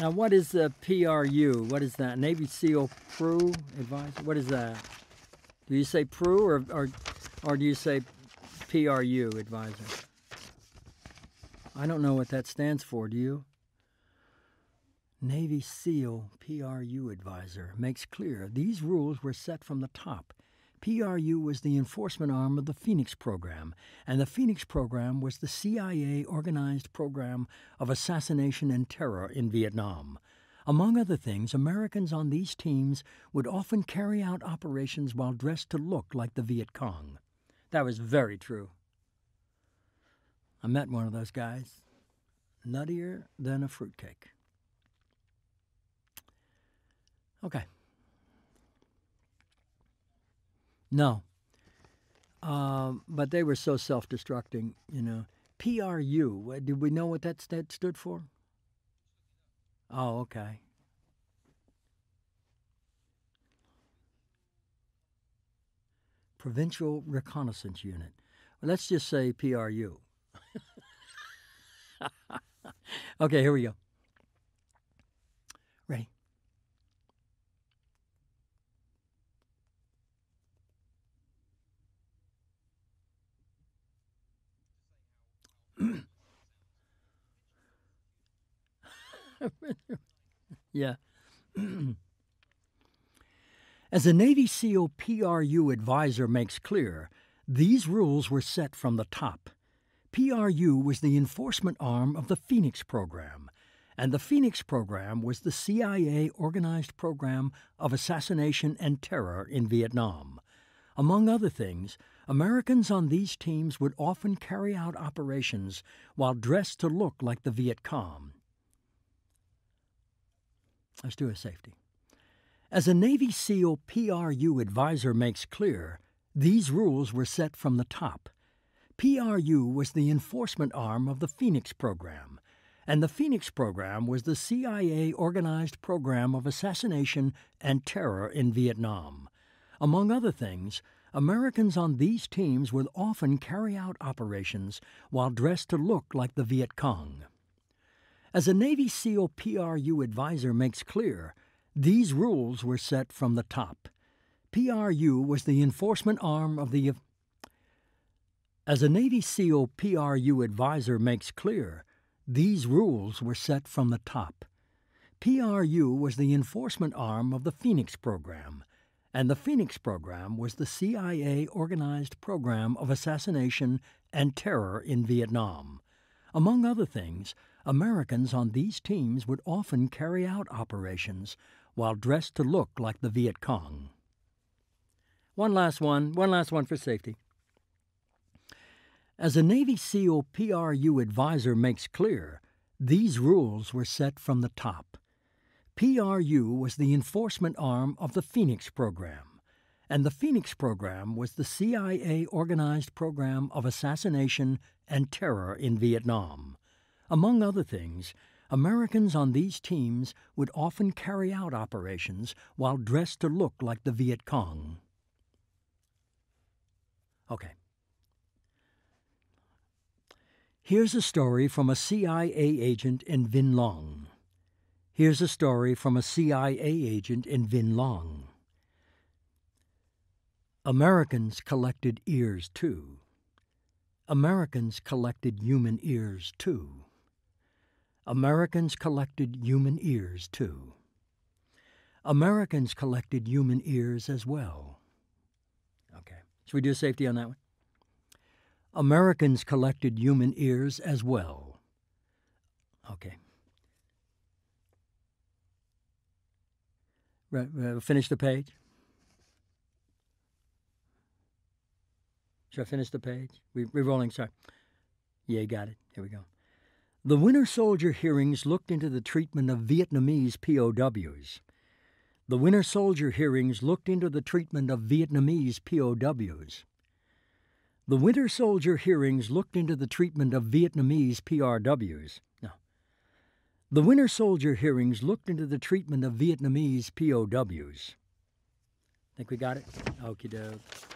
Now, what is the PRU? What is that? Navy SEAL PRU advisor? What is that? Do you say PRU or, or, or do you say PRU advisor? I don't know what that stands for, do you? Navy SEAL PRU advisor makes clear these rules were set from the top PRU was the enforcement arm of the Phoenix Program, and the Phoenix Program was the CIA organized program of assassination and terror in Vietnam. Among other things, Americans on these teams would often carry out operations while dressed to look like the Viet Cong. That was very true. I met one of those guys, nuttier than a fruitcake. Okay. No. Um, but they were so self destructing, you know. PRU, did we know what that st- stood for? Oh, okay. Provincial Reconnaissance Unit. let's just say PRU. okay, here we go. yeah. As the Navy SEAL PRU advisor makes clear, these rules were set from the top. PRU was the enforcement arm of the Phoenix Program, and the Phoenix Program was the CIA organized program of assassination and terror in Vietnam. Among other things, Americans on these teams would often carry out operations while dressed to look like the Viet Cong. Let's do a safety. As a Navy SEAL PRU advisor makes clear, these rules were set from the top. PRU was the enforcement arm of the Phoenix Program, and the Phoenix Program was the CIA organized program of assassination and terror in Vietnam. Among other things, Americans on these teams would often carry out operations while dressed to look like the Viet Cong. As a Navy SEAL PRU advisor makes clear, these rules were set from the top. PRU was the enforcement arm of the. As a Navy SEAL PRU advisor makes clear, these rules were set from the top. PRU was the enforcement arm of the Phoenix program, and the Phoenix Program was the CIA organized program of assassination and terror in Vietnam. Among other things, Americans on these teams would often carry out operations while dressed to look like the Viet Cong. One last one, one last one for safety. As a Navy SEAL PRU advisor makes clear, these rules were set from the top. PRU was the enforcement arm of the Phoenix Program, and the Phoenix Program was the CIA organized program of assassination and terror in Vietnam. Among other things, Americans on these teams would often carry out operations while dressed to look like the Viet Cong. Okay. Here's a story from a CIA agent in Vinh Long. Here's a story from a CIA agent in Vin Long. Americans collected ears too. Americans collected human ears too. Americans collected human ears too. Americans collected human ears as well. Okay. Should we do safety on that one? Americans collected human ears as well. Right, uh, finish the page. Should I finish the page? We, we're rolling, sorry. Yeah, got it. Here we go. The Winter Soldier hearings looked into the treatment of Vietnamese POWs. The Winter Soldier hearings looked into the treatment of Vietnamese POWs. The Winter Soldier hearings looked into the treatment of Vietnamese PRWs. The Winter Soldier hearings looked into the treatment of Vietnamese POWs. Think we got it? Okie doke.